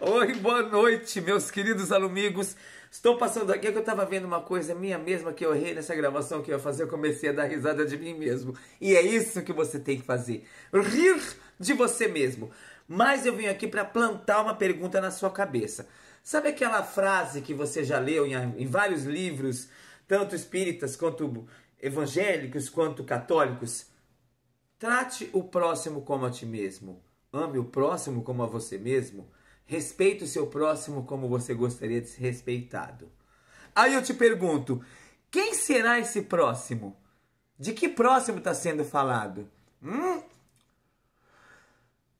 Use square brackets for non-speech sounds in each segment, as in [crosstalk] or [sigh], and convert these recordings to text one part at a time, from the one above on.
Oi, boa noite, meus queridos alumigos. Estou passando aqui é que eu estava vendo uma coisa minha mesma que eu errei nessa gravação que eu ia fazer. Eu comecei a dar risada de mim mesmo. E é isso que você tem que fazer: rir de você mesmo. Mas eu vim aqui para plantar uma pergunta na sua cabeça. Sabe aquela frase que você já leu em, em vários livros, tanto espíritas quanto evangélicos quanto católicos? Trate o próximo como a ti mesmo. Ame o próximo como a você mesmo. Respeite o seu próximo como você gostaria de ser respeitado. Aí eu te pergunto: quem será esse próximo? De que próximo está sendo falado? Hum?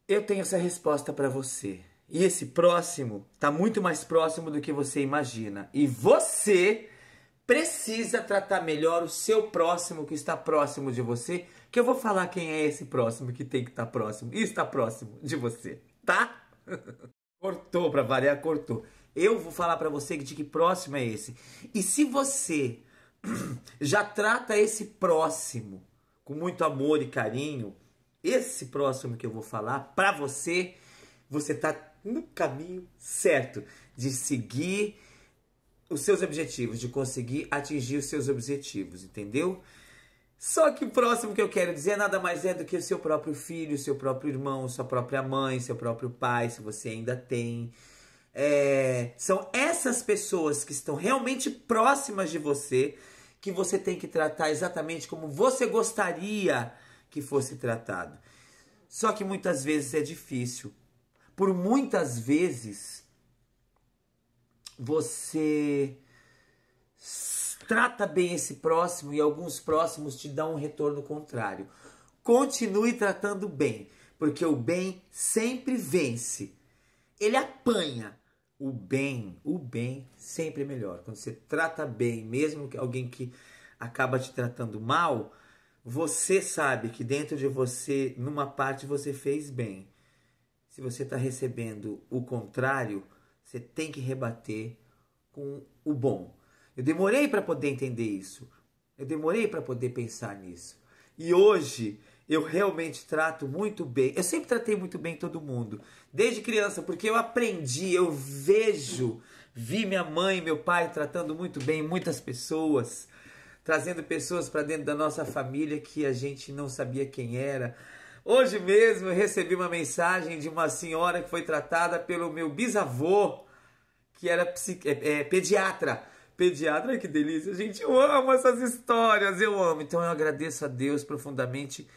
Eu tenho essa resposta para você. E esse próximo está muito mais próximo do que você imagina. E você precisa tratar melhor o seu próximo que está próximo de você, que eu vou falar quem é esse próximo que tem que estar tá próximo e está próximo de você, tá? [laughs] cortou para variar, cortou. Eu vou falar para você de que próximo é esse. E se você [clears throat] já trata esse próximo com muito amor e carinho, esse próximo que eu vou falar para você, você tá no caminho certo de seguir os seus objetivos, de conseguir atingir os seus objetivos, entendeu? Só que o próximo que eu quero dizer é nada mais é do que o seu próprio filho, seu próprio irmão, sua própria mãe, seu próprio pai, se você ainda tem. É, são essas pessoas que estão realmente próximas de você que você tem que tratar exatamente como você gostaria que fosse tratado. Só que muitas vezes é difícil. Por muitas vezes você trata bem esse próximo e alguns próximos te dão um retorno contrário. Continue tratando bem, porque o bem sempre vence. Ele apanha. O bem, o bem sempre é melhor. Quando você trata bem, mesmo que alguém que acaba te tratando mal, você sabe que dentro de você, numa parte, você fez bem. Se você está recebendo o contrário, você tem que rebater com o bom. Eu demorei para poder entender isso. Eu demorei para poder pensar nisso. E hoje eu realmente trato muito bem. Eu sempre tratei muito bem todo mundo, desde criança, porque eu aprendi, eu vejo, vi minha mãe, meu pai tratando muito bem muitas pessoas, trazendo pessoas para dentro da nossa família que a gente não sabia quem era, Hoje mesmo eu recebi uma mensagem de uma senhora que foi tratada pelo meu bisavô, que era é, é, pediatra. Pediatra, que delícia, gente, eu amo essas histórias, eu amo. Então eu agradeço a Deus profundamente,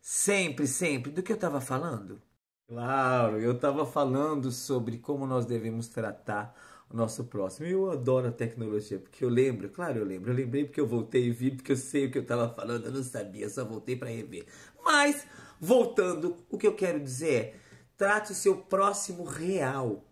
sempre, sempre. Do que eu estava falando? Claro, eu estava falando sobre como nós devemos tratar o nosso próximo. Eu adoro a tecnologia, porque eu lembro, claro, eu lembro. Eu lembrei porque eu voltei e vi, porque eu sei o que eu estava falando, eu não sabia, só voltei para rever. Mas Voltando, o que eu quero dizer é: trate o seu próximo real.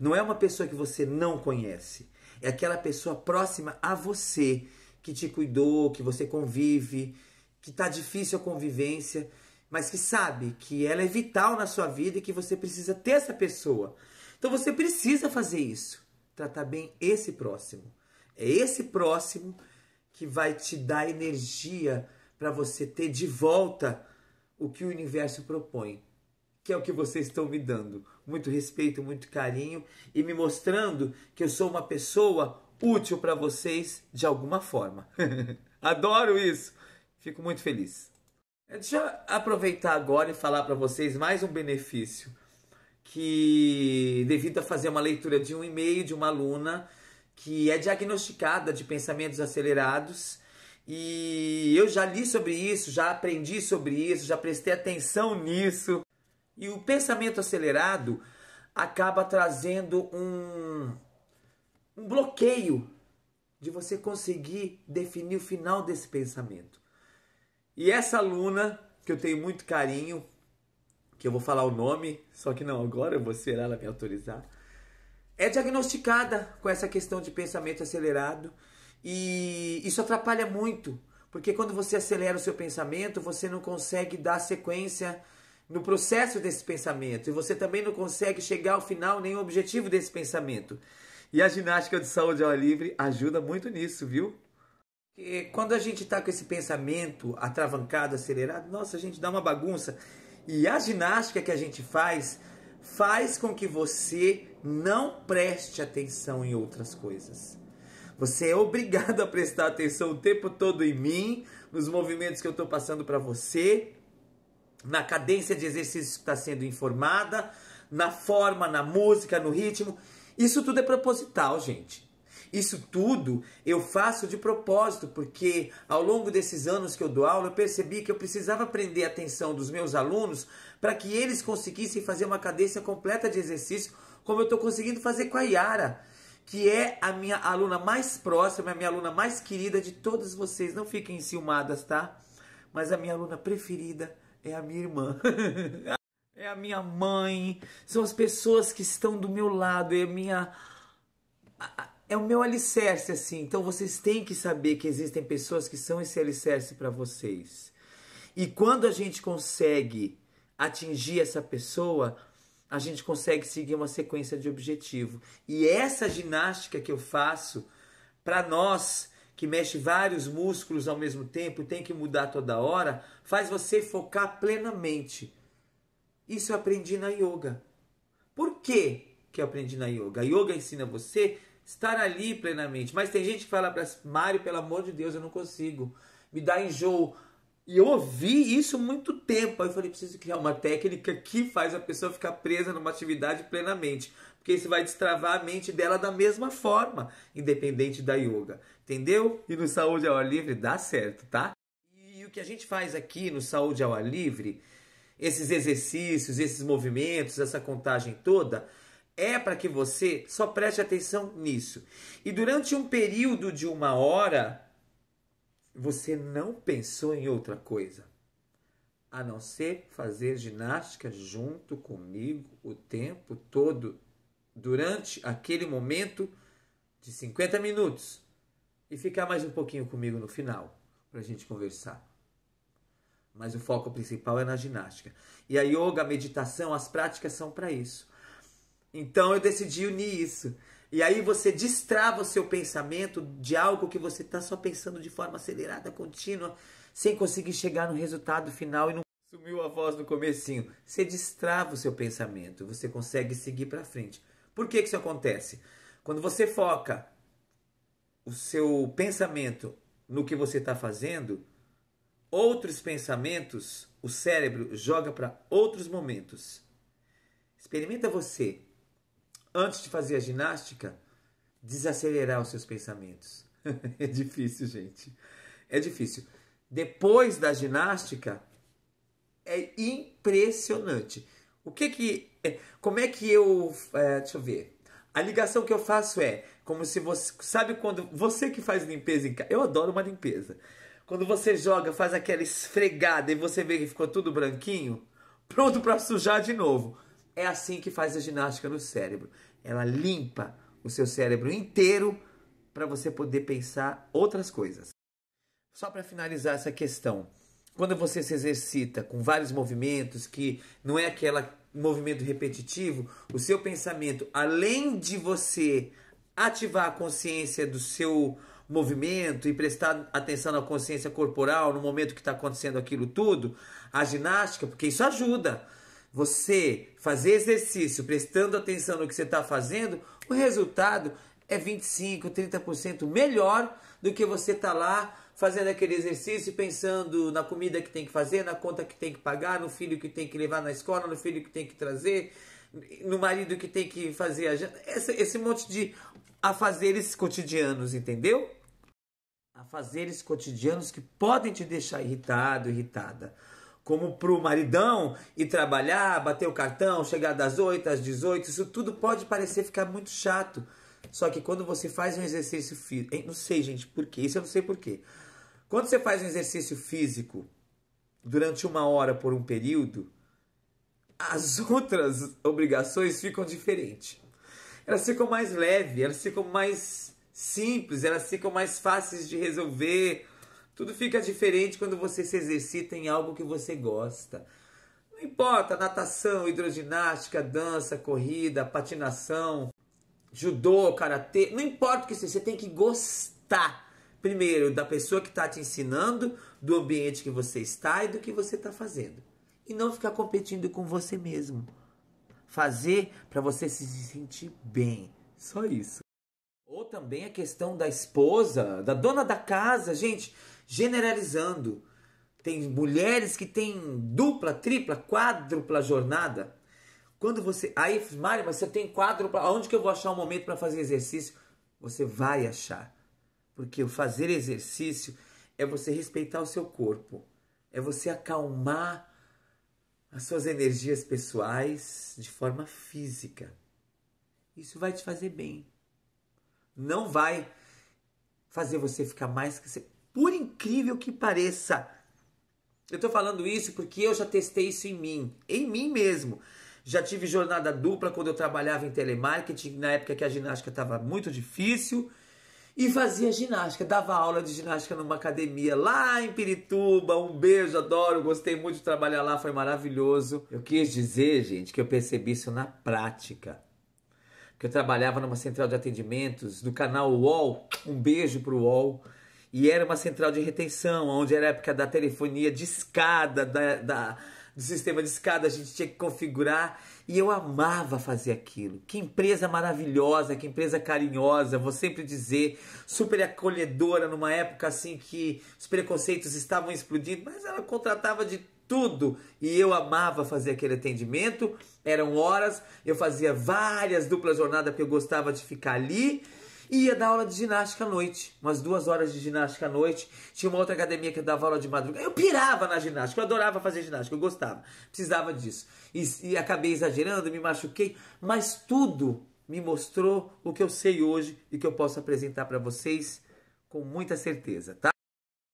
Não é uma pessoa que você não conhece, é aquela pessoa próxima a você que te cuidou, que você convive, que está difícil a convivência, mas que sabe que ela é vital na sua vida e que você precisa ter essa pessoa. Então você precisa fazer isso, tratar bem esse próximo. É esse próximo que vai te dar energia para você ter de volta o que o universo propõe, que é o que vocês estão me dando. Muito respeito, muito carinho e me mostrando que eu sou uma pessoa útil para vocês de alguma forma. [laughs] Adoro isso. Fico muito feliz. É, deixa eu aproveitar agora e falar para vocês mais um benefício que devido a fazer uma leitura de um e-mail de uma aluna que é diagnosticada de pensamentos acelerados e eu já li sobre isso, já aprendi sobre isso, já prestei atenção nisso. E o pensamento acelerado acaba trazendo um, um bloqueio de você conseguir definir o final desse pensamento. E essa aluna, que eu tenho muito carinho, que eu vou falar o nome, só que não agora, eu vou esperar ela me autorizar, é diagnosticada com essa questão de pensamento acelerado e isso atrapalha muito, porque quando você acelera o seu pensamento, você não consegue dar sequência no processo desse pensamento e você também não consegue chegar ao final nem ao objetivo desse pensamento. E a ginástica de saúde ao ar livre ajuda muito nisso, viu? Porque quando a gente está com esse pensamento atravancado, acelerado, nossa, a gente dá uma bagunça. E a ginástica que a gente faz faz com que você não preste atenção em outras coisas. Você é obrigado a prestar atenção o tempo todo em mim, nos movimentos que eu estou passando para você, na cadência de exercícios que está sendo informada, na forma, na música, no ritmo. Isso tudo é proposital, gente. Isso tudo eu faço de propósito, porque ao longo desses anos que eu dou aula, eu percebi que eu precisava prender a atenção dos meus alunos para que eles conseguissem fazer uma cadência completa de exercício, como eu estou conseguindo fazer com a Yara que é a minha aluna mais próxima, a minha aluna mais querida de todas vocês. Não fiquem enciumadas, tá? Mas a minha aluna preferida é a minha irmã. [laughs] é a minha mãe. São as pessoas que estão do meu lado. É a minha. É o meu alicerce, assim. Então vocês têm que saber que existem pessoas que são esse alicerce para vocês. E quando a gente consegue atingir essa pessoa, a gente consegue seguir uma sequência de objetivo. E essa ginástica que eu faço, para nós que mexe vários músculos ao mesmo tempo e tem que mudar toda hora, faz você focar plenamente. Isso eu aprendi na yoga. Por que que eu aprendi na yoga? A yoga ensina você estar ali plenamente. Mas tem gente que fala para Mário, pelo amor de Deus, eu não consigo. Me dá enjoo. E eu ouvi isso muito tempo. Aí eu falei, preciso criar uma técnica que faz a pessoa ficar presa numa atividade plenamente. Porque isso vai destravar a mente dela da mesma forma, independente da yoga. Entendeu? E no Saúde ao Ar Livre dá certo, tá? E o que a gente faz aqui no Saúde ao Ar Livre, esses exercícios, esses movimentos, essa contagem toda, é para que você só preste atenção nisso. E durante um período de uma hora, você não pensou em outra coisa a não ser fazer ginástica junto comigo o tempo todo durante aquele momento de 50 minutos e ficar mais um pouquinho comigo no final para a gente conversar. Mas o foco principal é na ginástica. E a yoga, a meditação, as práticas são para isso. Então eu decidi unir isso. E aí você destrava o seu pensamento de algo que você está só pensando de forma acelerada, contínua, sem conseguir chegar no resultado final e não sumiu a voz no comecinho. Você destrava o seu pensamento, você consegue seguir para frente. Por que, que isso acontece? Quando você foca o seu pensamento no que você está fazendo, outros pensamentos o cérebro joga para outros momentos. Experimenta você antes de fazer a ginástica, desacelerar os seus pensamentos. [laughs] é difícil, gente. É difícil. Depois da ginástica, é impressionante. O que que. É, como é que eu. É, deixa eu ver. A ligação que eu faço é como se você. Sabe quando. Você que faz limpeza em casa. Eu adoro uma limpeza. Quando você joga, faz aquela esfregada e você vê que ficou tudo branquinho, pronto para sujar de novo. É assim que faz a ginástica no cérebro. Ela limpa o seu cérebro inteiro para você poder pensar outras coisas. Só para finalizar essa questão, quando você se exercita com vários movimentos que não é aquele movimento repetitivo, o seu pensamento, além de você ativar a consciência do seu movimento e prestar atenção na consciência corporal no momento que está acontecendo aquilo tudo, a ginástica, porque isso ajuda você fazer exercício prestando atenção no que você está fazendo, o resultado é 25, 30% melhor do que você está lá fazendo aquele exercício pensando na comida que tem que fazer, na conta que tem que pagar, no filho que tem que levar na escola, no filho que tem que trazer, no marido que tem que fazer a Esse, esse monte de afazeres cotidianos, entendeu? Afazeres cotidianos que podem te deixar irritado, irritada como para o maridão e trabalhar, bater o cartão, chegar das 8 às 18, isso tudo pode parecer ficar muito chato. Só que quando você faz um exercício físico, não sei, gente, por quê? Isso eu não sei por quê. Quando você faz um exercício físico durante uma hora por um período, as [laughs] outras obrigações ficam diferentes. Elas ficam mais leves, elas ficam mais simples, elas ficam mais fáceis de resolver tudo fica diferente quando você se exercita em algo que você gosta. Não importa, natação, hidroginástica, dança, corrida, patinação, judô, karatê, não importa o que seja, você tem que gostar primeiro da pessoa que está te ensinando, do ambiente que você está e do que você está fazendo. E não ficar competindo com você mesmo. Fazer para você se sentir bem. Só isso também a questão da esposa, da dona da casa, gente, generalizando. Tem mulheres que têm dupla, tripla, quádrupla jornada. Quando você. Aí, Mário, mas você tem quádrupla. Onde que eu vou achar um momento para fazer exercício? Você vai achar. Porque o fazer exercício é você respeitar o seu corpo. É você acalmar as suas energias pessoais de forma física. Isso vai te fazer bem não vai fazer você ficar mais que você. Por incrível que pareça. Eu tô falando isso porque eu já testei isso em mim, em mim mesmo. Já tive jornada dupla quando eu trabalhava em telemarketing, na época que a ginástica estava muito difícil, e fazia ginástica, dava aula de ginástica numa academia lá em Pirituba. Um beijo, adoro, gostei muito de trabalhar lá, foi maravilhoso. Eu quis dizer, gente, que eu percebi isso na prática que eu trabalhava numa central de atendimentos do canal UOL, um beijo pro UOL, e era uma central de retenção, onde era a época da telefonia de escada, da, da do sistema de escada, a gente tinha que configurar. E eu amava fazer aquilo. Que empresa maravilhosa, que empresa carinhosa, vou sempre dizer, super acolhedora numa época assim que os preconceitos estavam explodindo, mas ela contratava de tudo. E eu amava fazer aquele atendimento, eram horas, eu fazia várias duplas jornadas porque eu gostava de ficar ali. E ia dar aula de ginástica à noite, umas duas horas de ginástica à noite. Tinha uma outra academia que dava aula de madrugada. Eu pirava na ginástica, eu adorava fazer ginástica, eu gostava, precisava disso. E, e acabei exagerando, me machuquei, mas tudo me mostrou o que eu sei hoje e que eu posso apresentar para vocês com muita certeza, tá?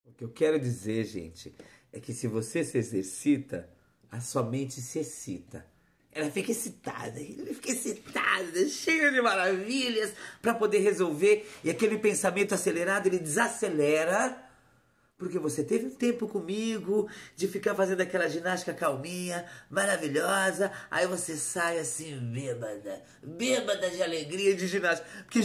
O que eu quero dizer, gente, é que se você se exercita, a sua mente se excita. Ela fica excitada, ele fica excitada, cheia de maravilhas para poder resolver. E aquele pensamento acelerado ele desacelera porque você teve um tempo comigo de ficar fazendo aquela ginástica calminha, maravilhosa, aí você sai assim bêbada, bêbada de alegria de ginástica. Porque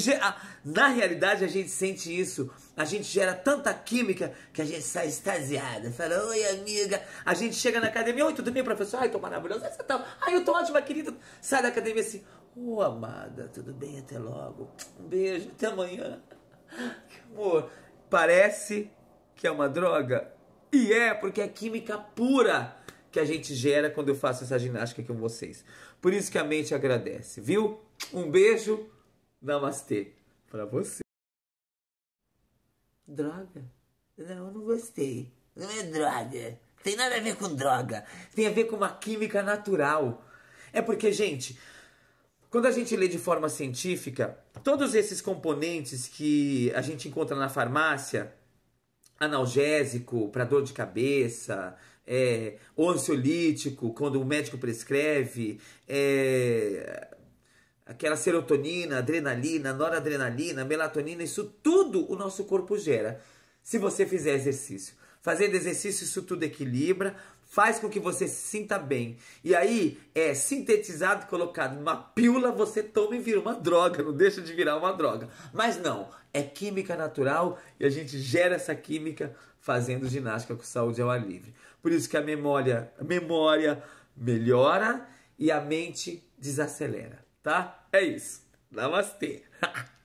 na realidade a gente sente isso, a gente gera tanta química que a gente sai extasiada, fala, oi amiga, a gente chega na academia, oi, tudo bem professor? Ai, tô maravilhosa, você tá, ai, eu tô ótima querida, sai da academia assim, ô oh, amada, tudo bem, até logo, um beijo, até amanhã. [laughs] Que amor, parece que é uma droga? E é, porque é química pura que a gente gera quando eu faço essa ginástica com vocês. Por isso que a mente agradece, viu? Um beijo, namastê, para você. Droga? Não, eu não gostei. Não é droga. Tem nada a ver com droga. Tem a ver com uma química natural. É porque, gente, quando a gente lê de forma científica, todos esses componentes que a gente encontra na farmácia, analgésico para dor de cabeça, é, ou ansiolítico, quando o médico prescreve, é, aquela serotonina, adrenalina, noradrenalina, melatonina, isso tudo o nosso corpo gera se você fizer exercício. Fazendo exercício, isso tudo equilibra, faz com que você se sinta bem. E aí, é sintetizado, colocado numa pílula, você toma e vira uma droga, não deixa de virar uma droga. Mas não, é química natural e a gente gera essa química fazendo ginástica com saúde ao ar livre. Por isso que a memória, a memória melhora e a mente desacelera, tá? É isso. Namastê. [laughs]